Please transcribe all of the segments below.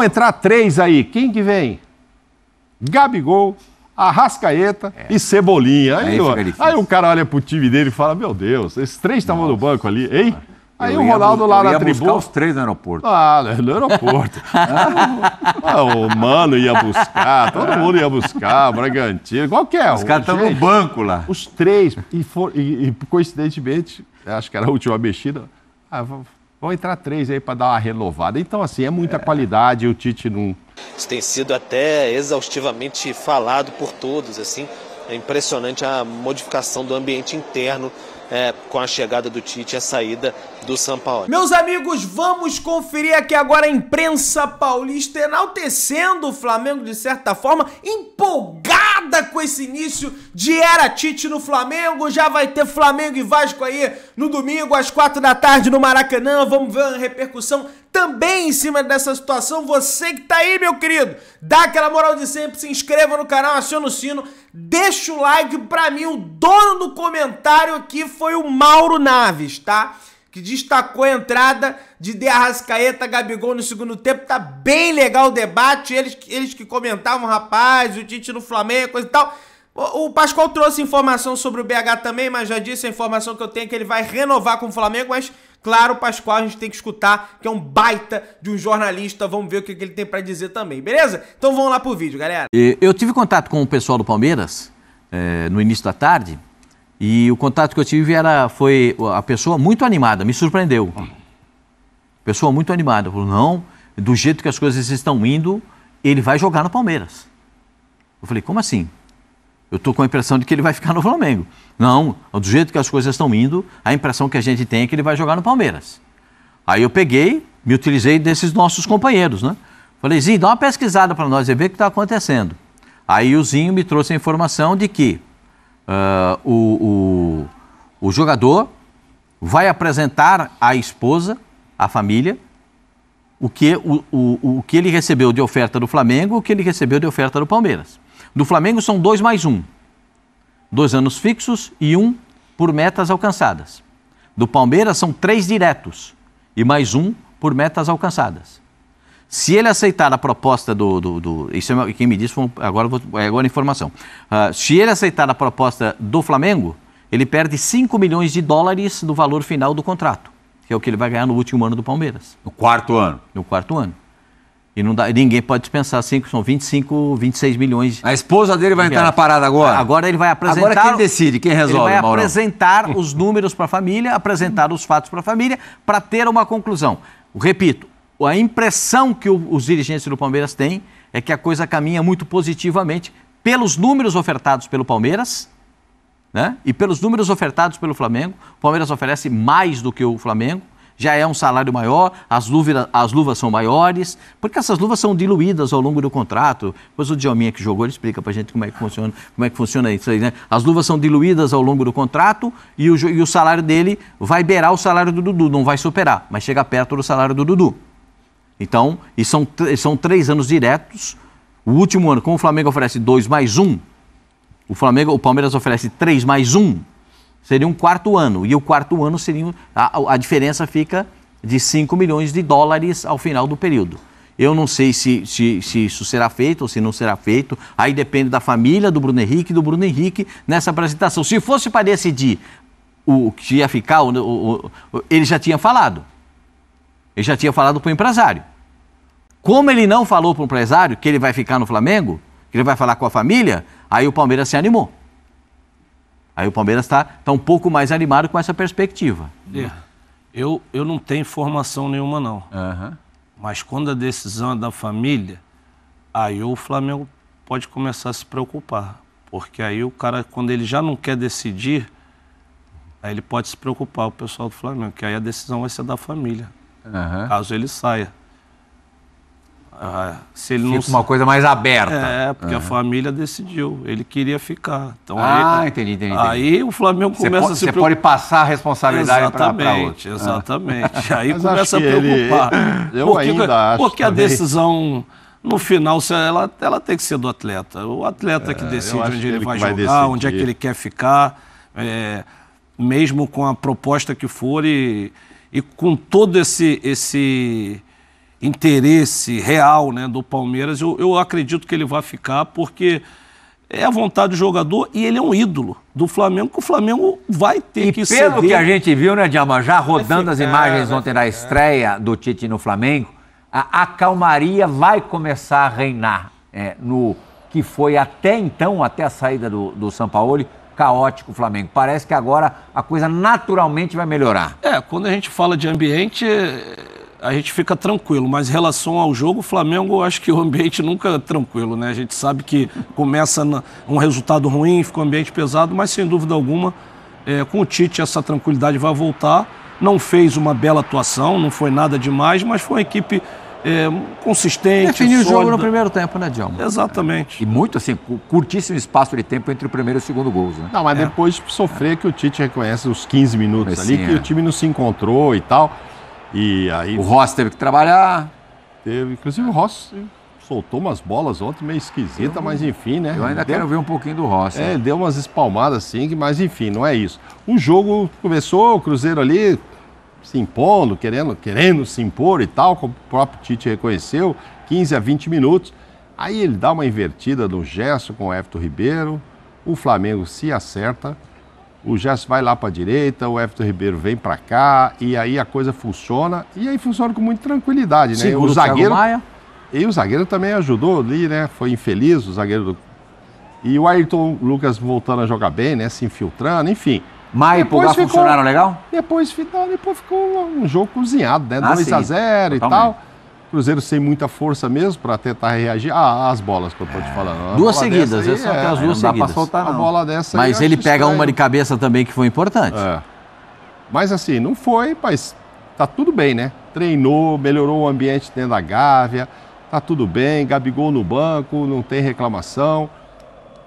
Vão entrar três aí. Quem que vem? Gabigol, Arrascaeta é. e Cebolinha. Aí, aí, aí, o cara olha pro time dele e fala: Meu Deus, esses três estavam no banco ali, hein? Aí eu o Ronaldo ia, lá na tribuna. os três no aeroporto. Ah, né, no aeroporto. ah, o, Mano ia buscar, todo mundo ia buscar, Bragantino, qualquer um. Os caras estavam no banco lá. Os três, e, for, e, e coincidentemente, acho que era a última mexida. Ah, Vão entrar três aí para dar uma renovada. Então, assim, é muita é. qualidade, o Tite não. Isso tem sido até exaustivamente falado por todos, assim. É impressionante a modificação do ambiente interno é, com a chegada do Tite e a saída do Sampaoli. Meus amigos, vamos conferir aqui agora a imprensa paulista enaltecendo o Flamengo de certa forma, empolgando nada com esse início de era Tite no Flamengo. Já vai ter Flamengo e Vasco aí no domingo, às quatro da tarde, no Maracanã. Vamos ver a repercussão também em cima dessa situação. Você que tá aí, meu querido, dá aquela moral de sempre, se inscreva no canal, aciona o sino, deixa o like. Pra mim, o dono do comentário aqui foi o Mauro Naves, tá? que destacou a entrada de De Arrascaeta, Gabigol no segundo tempo. Tá bem legal o debate. Eles, eles que comentavam, rapaz, o Tite no Flamengo, coisa e tal. O, o Pascoal trouxe informação sobre o BH também, mas já disse a informação que eu tenho é que ele vai renovar com o Flamengo, mas Claro, o Pascoal a gente tem que escutar, que é um baita de um jornalista. Vamos ver o que ele tem para dizer também, beleza? Então vamos lá pro vídeo, galera. Eu tive contato com o pessoal do Palmeiras é, no início da tarde e o contato que eu tive era, foi a pessoa muito animada, me surpreendeu. Pessoa muito animada, falou, não, do jeito que as coisas estão indo, ele vai jogar no Palmeiras. Eu falei, como assim? Eu estou com a impressão de que ele vai ficar no Flamengo. Não, do jeito que as coisas estão indo, a impressão que a gente tem é que ele vai jogar no Palmeiras. Aí eu peguei, me utilizei desses nossos companheiros, né? Falei, Zinho, dá uma pesquisada para nós e ver o que está acontecendo. Aí o Zinho me trouxe a informação de que uh, o, o, o jogador vai apresentar à esposa, à família, o que, o, o, o que ele recebeu de oferta do Flamengo o que ele recebeu de oferta do Palmeiras. Do Flamengo são dois mais um. Dois anos fixos e um por metas alcançadas. Do Palmeiras são três diretos e mais um por metas alcançadas. Se ele aceitar a proposta do. do, do isso é, quem me disse foi, agora, vou, é agora informação. Uh, se ele aceitar a proposta do Flamengo, ele perde 5 milhões de dólares do valor final do contrato, que é o que ele vai ganhar no último ano do Palmeiras. No quarto ano? No quarto ano. E não dá, ninguém pode dispensar 5, são 25, 26 milhões. A esposa dele vai entrar na parada agora? Agora ele vai apresentar. Agora quem decide, quem resolve? Ele vai Maurão. apresentar os números para a família, apresentar os fatos para a família, para ter uma conclusão. Repito, a impressão que os dirigentes do Palmeiras têm é que a coisa caminha muito positivamente pelos números ofertados pelo Palmeiras né? e pelos números ofertados pelo Flamengo. O Palmeiras oferece mais do que o Flamengo, já é um salário maior, as, luvas, as luvas são maiores, porque essas luvas são diluídas ao longo do contrato. Depois o Djalminha que jogou, ele explica pra gente como é que funciona, como é que funciona isso aí, né? As luvas são diluídas ao longo do contrato e o, e o salário dele vai beirar o salário do Dudu, não vai superar, mas chega perto do salário do Dudu. Então, e são, são três anos diretos. O último ano, como o Flamengo oferece dois mais um, o Flamengo, o Palmeiras oferece três mais um, seria um quarto ano. E o quarto ano seria. A, a diferença fica de 5 milhões de dólares ao final do período. Eu não sei se, se, se, isso será feito ou se não será feito. Aí depende da família do Bruno Henrique do Bruno Henrique nessa apresentação. Se fosse para decidir o que ia ficar, o, o, o, ele já tinha falado. Ele já tinha falado para o empresário. Como ele não falou para o empresário que ele vai ficar no Flamengo, que ele vai falar com a família, aí o Palmeiras se animou. Aí o Palmeiras está tá um pouco mais animado com essa perspectiva. É. Eu, eu não tenho informação nenhuma, não. Uhum. Mas quando a decisão é da família, aí o Flamengo pode começar a se preocupar. Porque aí o cara, quando ele já não quer decidir, aí ele pode se preocupar, o pessoal do Flamengo, que aí a decisão vai ser da família uhum. caso ele saia. Ah, se ele Fica não... uma coisa mais aberta. É, porque uhum. a família decidiu, ele queria ficar. Então, ah, aí, entendi, entendi, Aí o Flamengo começa pode, a se Você preocup... pode passar a responsabilidade para outro. Exatamente, ah. aí Mas começa a preocupar. Ele... Eu porque, ainda acho Porque também. a decisão no final ela, ela tem que ser do atleta. O atleta é, que decide onde ele, vai jogar, onde é que ele quer ficar, é, mesmo com a proposta que for e, e com todo esse, esse interesse real né, do Palmeiras, eu, eu acredito que ele vai ficar, porque é a vontade do jogador e ele é um ídolo do Flamengo, que o Flamengo vai ter e que ser. Pelo ceder. que a gente viu, né, Djalma, já rodando ficar, as imagens ontem da estreia do Tite no Flamengo, a, a calmaria vai começar a reinar é, no que foi até então, até a saída do, do São Paulo caótico o Flamengo. Parece que agora a coisa naturalmente vai melhorar. É, quando a gente fala de ambiente, eh, a gente fica tranquilo, mas em relação ao jogo, o Flamengo, acho que o ambiente nunca é tranquilo, né? A gente sabe que começa um resultado ruim, fica um ambiente pesado, mas sem dúvida alguma, é, com o Tite, essa tranquilidade vai voltar. Não fez uma bela atuação, não foi nada demais, mas foi uma equipe é, consistente. Definir o jogo no primeiro tempo, né, Djalma? Exatamente. É. E muito assim, curtíssimo espaço de tempo entre o primeiro e o segundo gols. Né? Não, mas é. depois sofrer que o Tite reconhece os 15 minutos mas, ali, sim, que o é. time não se encontrou e tal. E aí... O Ross teve que trabalhar. Teve, inclusive o Ross soltou umas bolas ontem meio esquisita, eu, mas enfim, né? Eu ainda deu, quero ver um pouquinho do Rossi. É, né? deu umas espalmadas assim, mas enfim, não é isso. O jogo começou, o Cruzeiro ali se impondo, querendo, querendo se impor e tal, como o próprio Tite reconheceu, 15 a 20 minutos. Aí ele dá uma invertida do gesto com o Everton Ribeiro, o Flamengo se acerta, o gesto vai lá para a direita, o Everton Ribeiro vem para cá, e aí a coisa funciona, e aí funciona com muita tranquilidade, né? Segura o, o zagueiro. Maia. E o zagueiro também ajudou ali, né? Foi infeliz o zagueiro do. E o Ayrton Lucas voltando a jogar bem, né? Se infiltrando, enfim. Mas depois Pulgar ficou, funcionaram legal? Depois, não, depois ficou um jogo cozinhado, né? 2x0 ah, e tal. Cruzeiro sem muita força mesmo para tentar reagir ah, as bolas que eu estou te é. falando. Duas seguidas, aí, é, só as é, duas não seguidas. Dá soltar, não. A bola dessa Mas ele pega estranho. uma de cabeça também que foi importante. É. Mas assim, não foi, mas tá tudo bem, né? Treinou, melhorou o ambiente dentro da Gávea, tá tudo bem, Gabigol no banco, não tem reclamação.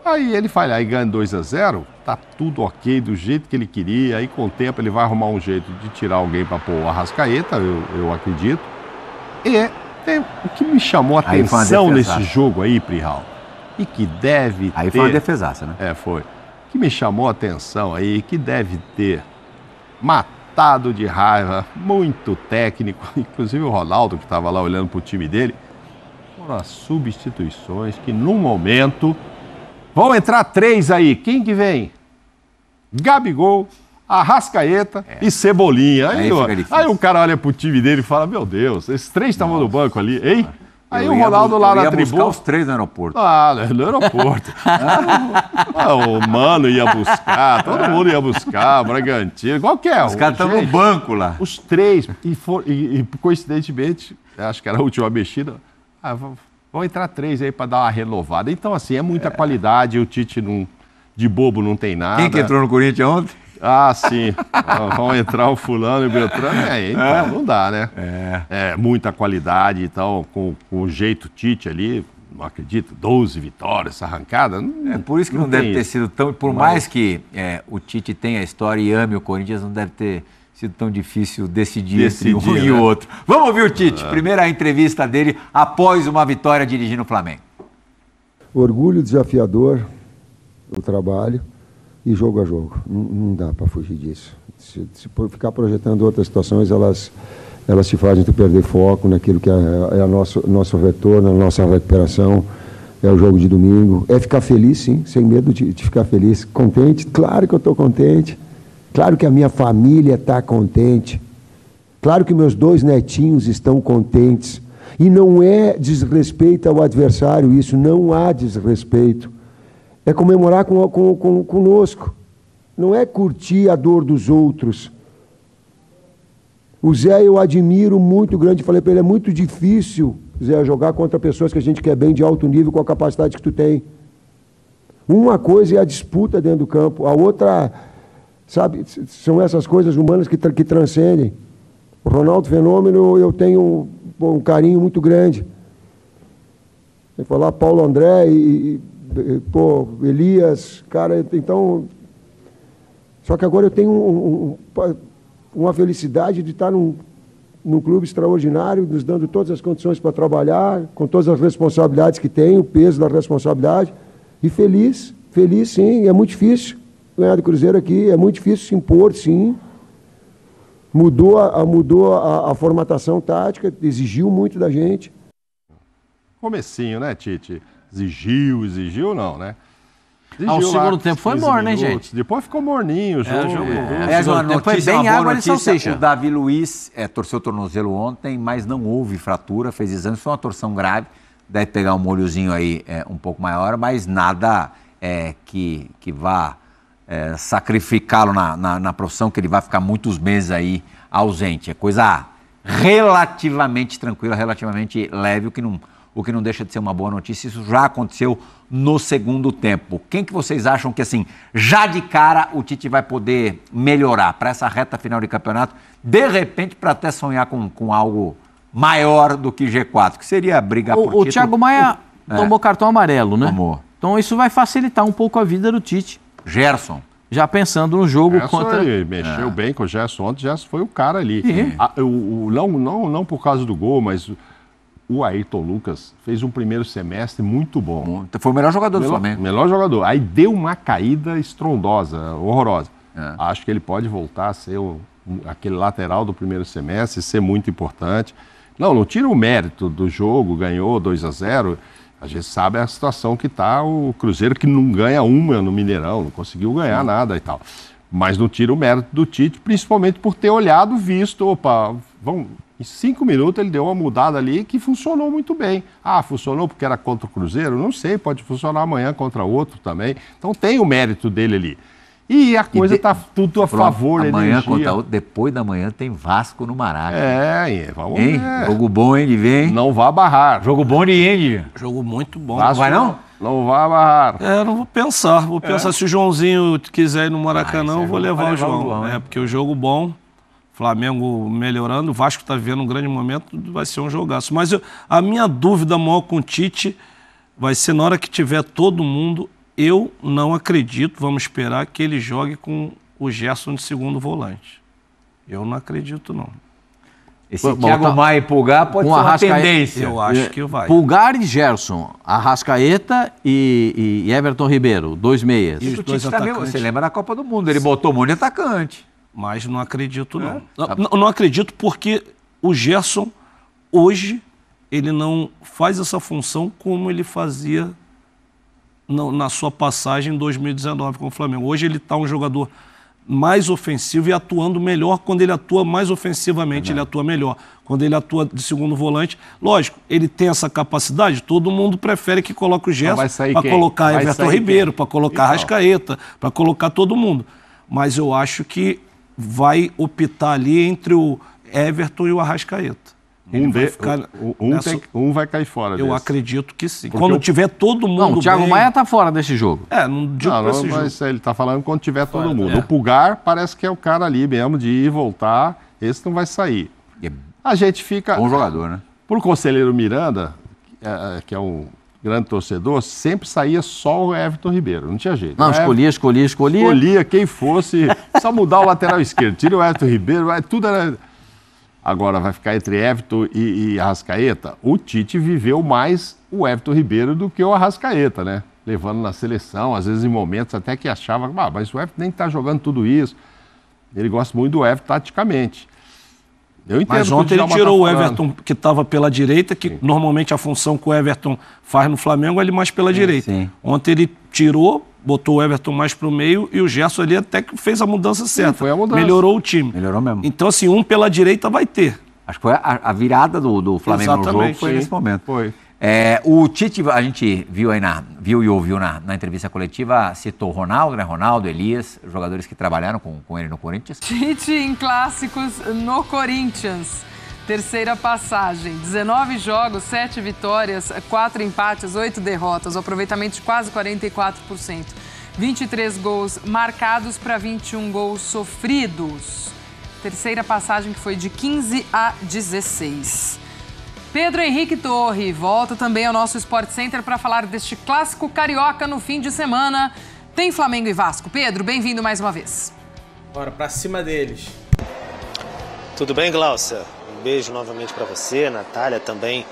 Aí ele falha, aí ganha 2 a 0 tá tudo ok, do jeito que ele queria. Aí com o tempo ele vai arrumar um jeito de tirar alguém para pôr o Arrascaeta, eu, eu acredito. E é, é o que me chamou a atenção nesse jogo aí, Prihal, e que deve aí ter... Aí foi uma defesaça, né? É, foi. O que me chamou a atenção aí, que deve ter matado de raiva, muito técnico, inclusive o Ronaldo, que estava lá olhando para o time dele, foram as substituições que, no momento, Vão entrar três aí. Quem que vem? Gabigol, Arrascaeta é. e Cebolinha. Aí, aí, aí, o cara olha pro time dele e fala: Meu Deus, esses três estavam no banco ali, hein? Aí eu o Ronaldo ia, lá na tribuna. os três no aeroporto. Ah, no aeroporto. ah, o Mano ia buscar, todo mundo ia buscar, o Bragantino, qualquer um. Os caras estavam no banco lá. Os três, e, for, e, e coincidentemente, acho que era a última mexida. Ah, Vão entrar três aí para dar uma renovada. Então, assim, é muita é. qualidade. O Tite não, de bobo não tem nada. Quem que entrou no Corinthians ontem? Ah, sim. Vão entrar o fulano e o Beltrano. É, é. então, é. não dá, né? É. é muita qualidade e então, tal. Com, com o jeito Tite ali, não acredito, 12 vitórias, essa arrancada. Não, é por isso que não, não deve ter sido tão. Por Mas... mais que é, o Tite tenha a história e ame o Corinthians, não deve ter sido tão difícil decidir, decidir entre um né? e o outro. Vamos ouvir o Tite, ah. primeira entrevista dele após uma vitória dirigindo o Flamengo. Orgulho desafiador, o trabalho e jogo a jogo. Não, não dá para fugir disso. Se, se, ficar projetando outras situações, elas, elas te fazem tu perder foco naquilo que é, é o nosso, nosso retorno, a nossa recuperação é o jogo de domingo. É ficar feliz, sim, sem medo de, de ficar feliz. Contente, claro que eu estou contente. Claro que a minha família está contente. Claro que meus dois netinhos estão contentes. E não é desrespeito ao adversário, isso não há desrespeito. É comemorar com, com, com, conosco. Não é curtir a dor dos outros. O Zé eu admiro muito grande, falei para ele, é muito difícil, Zé, jogar contra pessoas que a gente quer bem de alto nível com a capacidade que tu tem. Uma coisa é a disputa dentro do campo, a outra Sabe, são essas coisas humanas que, que transcendem. O Ronaldo Fenômeno, eu tenho um, um carinho muito grande. Tem que falar ah, Paulo André e, e, pô, Elias, cara, então. Só que agora eu tenho um, um, uma felicidade de estar num, num clube extraordinário, nos dando todas as condições para trabalhar, com todas as responsabilidades que tem, o peso da responsabilidade. E feliz, feliz sim, é muito difícil ganhar do Cruzeiro aqui. É muito difícil se impor, sim. Mudou a, mudou a, a formatação tática, exigiu muito da gente. Comecinho, né, Tite? Exigiu, exigiu não, né? Exigiu ah, o segundo tempo foi morno, né, gente? Depois ficou morninho o é, jogo. É, o é, jogo foi bem água de salsicha. O Davi Luiz é, torceu o tornozelo ontem, mas não houve fratura, fez exame, foi uma torção grave. Deve pegar um molhozinho aí é, um pouco maior, mas nada é, que, que vá é, sacrificá-lo na, na, na, profissão, que ele vai ficar muitos meses aí ausente. É coisa relativamente tranquila, relativamente leve, o que não, o que não deixa de ser uma boa notícia. Isso já aconteceu no segundo tempo. Quem que vocês acham que, assim, já de cara o Tite vai poder melhorar para essa reta final de campeonato, de repente para até sonhar com, com algo maior do que G4, que seria brigar o, por o título. O Thiago Maia o, é. tomou é, cartão amarelo, né? Tomou. Então isso vai facilitar um pouco a vida do Tite. Gerson. Já pensando no jogo Gerson contra. Ele mexeu é. bem com o Gerson ontem, o Gerson foi o cara ali. Uhum. A, o, o, não, não, não por causa do gol, mas o Ayrton Lucas fez um primeiro semestre muito bom. Foi o melhor jogador melhor, do Flamengo. Melhor jogador. Aí deu uma caída estrondosa, horrorosa. É. Acho que ele pode voltar a ser o, aquele lateral do primeiro semestre, ser muito importante. Não, não tira o mérito do jogo, ganhou 2 a 0 a gente sabe a situação que está o Cruzeiro, que não ganha uma no Mineirão, não conseguiu ganhar Sim. nada e tal. Mas não tira o mérito do Tite, principalmente por ter olhado, visto, opa, vão em cinco minutos ele deu uma mudada ali que funcionou muito bem. Ah, funcionou porque era contra o Cruzeiro? Não sei, pode funcionar amanhã contra outro também. Então tem o mérito dele ali. E a coisa está tudo a favor da amanhã energia. Contra outro, depois da manhã tem Vasco no Maraca. É, vamos hein? ver. Jogo bom, ele vem. Não vá barrar. Jogo bom de ele. Jogo muito bom. Vasco, vai não? Não vá barrar. É, não vou pensar. Vou é. pensar se o Joãozinho quiser ir no Maracanã, ah, é eu vou levar, levar o João. O João é, né? Porque o jogo bom, Flamengo melhorando, o Vasco está vivendo um grande momento, vai ser um jogaço. Mas eu, a minha dúvida maior com o Tite vai ser na hora que tiver todo mundo eu não acredito, vamos esperar, que ele jogue com o Gerson de segundo volante. Eu não acredito, não. Esse Bom, Thiago tá... vai pulgar pode com ser uma tendência. Eu acho que vai. Pulgar e Gerson, Arrascaeta e, e Everton Ribeiro, dois meias. E os Isso, dois também, você lembra da Copa do Mundo, ele Sim. botou muito atacante. Mas não acredito, não. É. Não, não acredito porque o Gerson, hoje, ele não faz essa função como ele fazia na sua passagem em 2019 com o Flamengo. Hoje ele está um jogador mais ofensivo e atuando melhor. Quando ele atua mais ofensivamente, é ele atua melhor. Quando ele atua de segundo volante, lógico, ele tem essa capacidade. Todo mundo prefere que coloque o Gerson para colocar vai Everton Ribeiro, para colocar Rascaeta, para colocar todo mundo. Mas eu acho que vai optar ali entre o Everton e o Arrascaeta. Um, de, ficar um, nessa... tem, um, vai cair fora. Eu desse. acredito que sim. Porque quando eu... tiver todo mundo. Não, o Thiago bem... Maia está fora desse jogo. É, não digo não, não, mas jogo. ele está falando quando tiver fora, todo mundo. É. O Pulgar parece que é o cara ali mesmo de ir e voltar. Esse não vai sair. É. A gente fica. Bom jogador, né? Por conselheiro Miranda, é, é, que é um grande torcedor, sempre saía só o Everton Ribeiro. Não tinha jeito. Não, escolhia, escolhia, escolhia. Escolhia quem fosse. Só mudar o lateral esquerdo. Tira o Everton Ribeiro, tudo era agora vai ficar entre Everton e, e Arrascaeta, o Tite viveu mais o Everton Ribeiro do que o Arrascaeta, né? Levando na seleção, às vezes em momentos até que achava, ah, mas o Everton nem está jogando tudo isso. Ele gosta muito do Everton taticamente. Eu entendo mas ontem ele é tirou tá o Everton que estava pela direita, que sim. normalmente a função que o Everton faz no Flamengo é ele mais pela sim, direita. Sim. Ontem ele tirou botou o Everton mais para o meio e o Gerson ali até que fez a mudança certa. Sim, foi a mudança. Melhorou o time. Melhorou mesmo. Então, assim, um pela direita vai ter. Acho que foi a, a virada do, do Flamengo Exatamente, no jogo foi sim. nesse momento. Foi. É, o Tite, a gente viu aí na, viu e ouviu na, na entrevista coletiva, citou Ronaldo, né? Ronaldo, Elias, jogadores que trabalharam com, com ele no Corinthians. Tite em clássicos no Corinthians terceira passagem. 19 jogos, 7 vitórias, 4 empates, 8 derrotas, o aproveitamento de quase 44%. 23 gols marcados para 21 gols sofridos. Terceira passagem que foi de 15 a 16. Pedro Henrique Torre volta também ao nosso Sport Center para falar deste clássico carioca no fim de semana. Tem Flamengo e Vasco. Pedro, bem-vindo mais uma vez. Bora para cima deles. Tudo bem, Glaucia? beijo novamente para você, Natália também,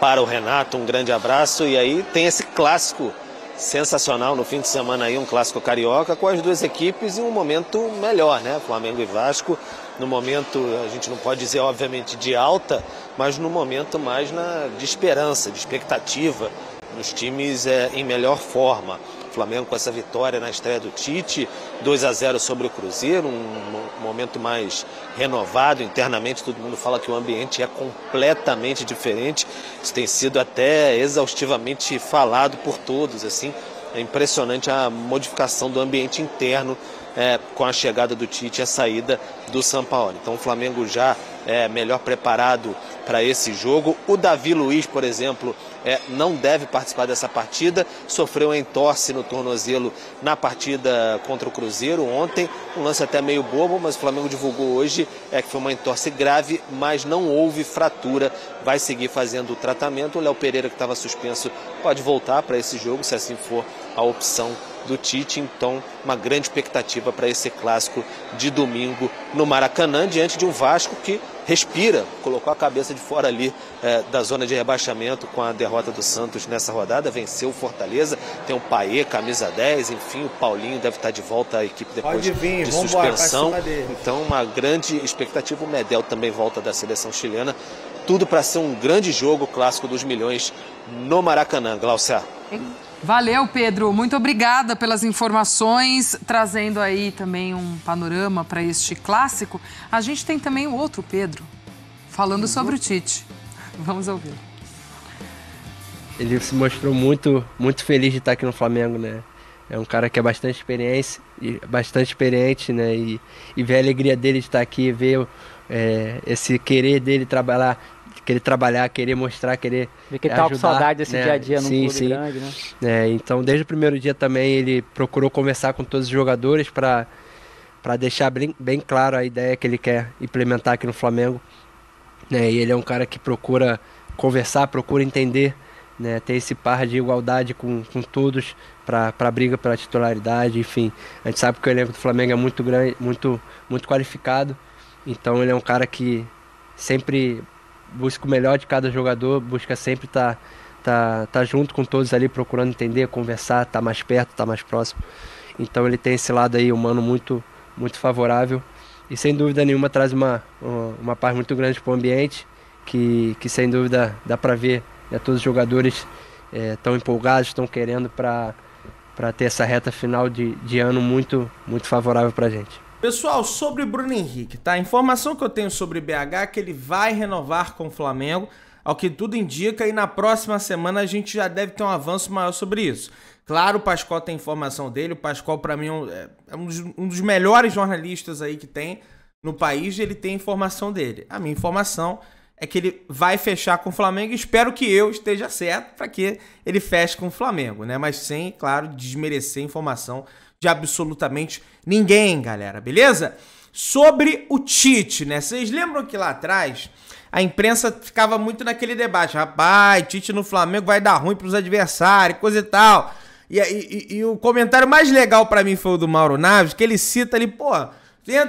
para o Renato, um grande abraço. E aí tem esse clássico sensacional no fim de semana aí, um clássico carioca com as duas equipes e um momento melhor, né? Flamengo e Vasco, no momento, a gente não pode dizer obviamente de alta, mas no momento mais na, de esperança, de expectativa, nos times é, em melhor forma. Flamengo com essa vitória na estreia do Tite, 2 a 0 sobre o Cruzeiro, um momento mais renovado internamente, todo mundo fala que o ambiente é completamente diferente. Isso tem sido até exaustivamente falado por todos, assim, é impressionante a modificação do ambiente interno é, com a chegada do Tite e a saída do São Paulo. Então o Flamengo já é melhor preparado para esse jogo. O Davi Luiz, por exemplo, é, não deve participar dessa partida. Sofreu uma entorse no tornozelo na partida contra o Cruzeiro ontem. Um lance até meio bobo, mas o Flamengo divulgou hoje é, que foi uma entorse grave, mas não houve fratura. Vai seguir fazendo o tratamento. O Léo Pereira, que estava suspenso, pode voltar para esse jogo, se assim for a opção do Tite. Então, uma grande expectativa para esse clássico de domingo no Maracanã, diante de um Vasco que respira, colocou a cabeça de fora ali é, da zona de rebaixamento com a derrota do Santos nessa rodada, venceu o Fortaleza, tem o Paê, camisa 10, enfim, o Paulinho deve estar tá de volta à equipe depois vir, de suspensão. Então, uma grande expectativa. O Medel também volta da seleção chilena. Tudo para ser um grande jogo clássico dos milhões no Maracanã, Glaucia. Valeu, Pedro. Muito obrigada pelas informações, trazendo aí também um panorama para este clássico. A gente tem também o outro Pedro, falando sobre o Tite. Vamos ouvir. Ele se mostrou muito, muito feliz de estar aqui no Flamengo, né? É um cara que é bastante experiência, bastante experiente, né? E, e ver a alegria dele de estar aqui, ver é, esse querer dele trabalhar querer trabalhar, querer mostrar, querer. Ver que ele tá ajudar, tava com saudade desse né? dia a dia no sim, sim. grande, né? É, então, desde o primeiro dia também ele procurou conversar com todos os jogadores para para deixar bem, bem claro a ideia que ele quer implementar aqui no Flamengo. Né? E ele é um cara que procura conversar, procura entender, né? ter esse par de igualdade com, com todos para a briga pela titularidade, enfim. A gente sabe que o elenco do Flamengo é muito grande, muito, muito qualificado. Então ele é um cara que sempre busca o melhor de cada jogador, busca sempre estar tá, tá, tá junto com todos ali, procurando entender, conversar, estar tá mais perto, estar tá mais próximo. Então ele tem esse lado aí humano muito, muito favorável e sem dúvida nenhuma traz uma, uma paz muito grande para o ambiente, que, que sem dúvida dá para ver né, todos os jogadores estão é, empolgados, estão querendo para ter essa reta final de, de ano muito, muito favorável para a gente. Pessoal, sobre o Bruno Henrique, tá? A informação que eu tenho sobre BH é que ele vai renovar com o Flamengo, ao que tudo indica, e na próxima semana a gente já deve ter um avanço maior sobre isso. Claro, o Pascoal tem informação dele, o Pascoal, para mim, é, é um dos, um dos melhores jornalistas aí que tem no país, ele tem informação dele. A minha informação é que ele vai fechar com o Flamengo. Espero que eu esteja certo para que ele feche com o Flamengo, né? Mas sem, claro, desmerecer informação de absolutamente ninguém, galera, beleza? Sobre o Tite, né? Vocês lembram que lá atrás a imprensa ficava muito naquele debate, rapaz, Tite no Flamengo vai dar ruim para os adversários, coisa e tal. E, e, e, o comentário mais legal para mim foi o do Mauro Naves, que ele cita ali, pô,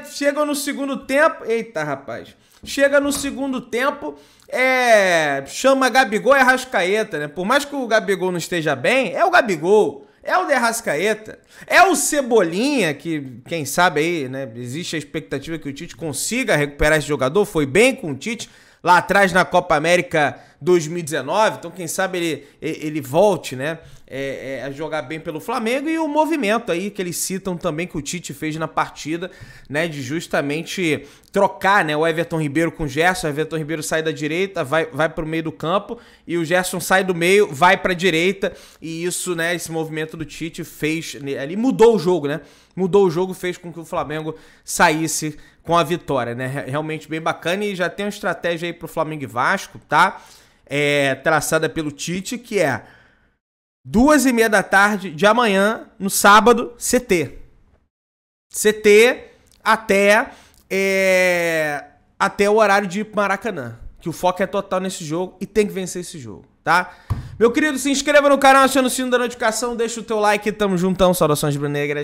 chega no segundo tempo. Eita, rapaz. Chega no segundo tempo, é, chama Gabigol e Arrascaeta, né? Por mais que o Gabigol não esteja bem, é o Gabigol. É o Derrascaeta, É o Cebolinha, que quem sabe aí, né? Existe a expectativa que o Tite consiga recuperar esse jogador. Foi bem com o Tite lá atrás na Copa América 2019. Então, quem sabe ele, ele volte, né? É, é, é, jogar bem pelo Flamengo e o movimento aí que eles citam também que o Tite fez na partida, né, de justamente trocar, né, o Everton Ribeiro com o Gerson, o Everton Ribeiro sai da direita, vai, vai para o meio do campo e o Gerson sai do meio, vai para a direita e isso, né, esse movimento do Tite fez, né, ele mudou o jogo, né, mudou o jogo, fez com que o Flamengo saísse com a vitória, né, realmente bem bacana e já tem uma estratégia aí para o Flamengo e Vasco, tá, é, traçada pelo Tite que é duas e meia da tarde de amanhã, no sábado, CT. CT até, é, até o horário de Maracanã. Que o foco é total nesse jogo e tem que vencer esse jogo, tá? Meu querido, se inscreva no canal, aciona o sino da notificação, deixa o teu like, tamo juntão, saudações brunegras.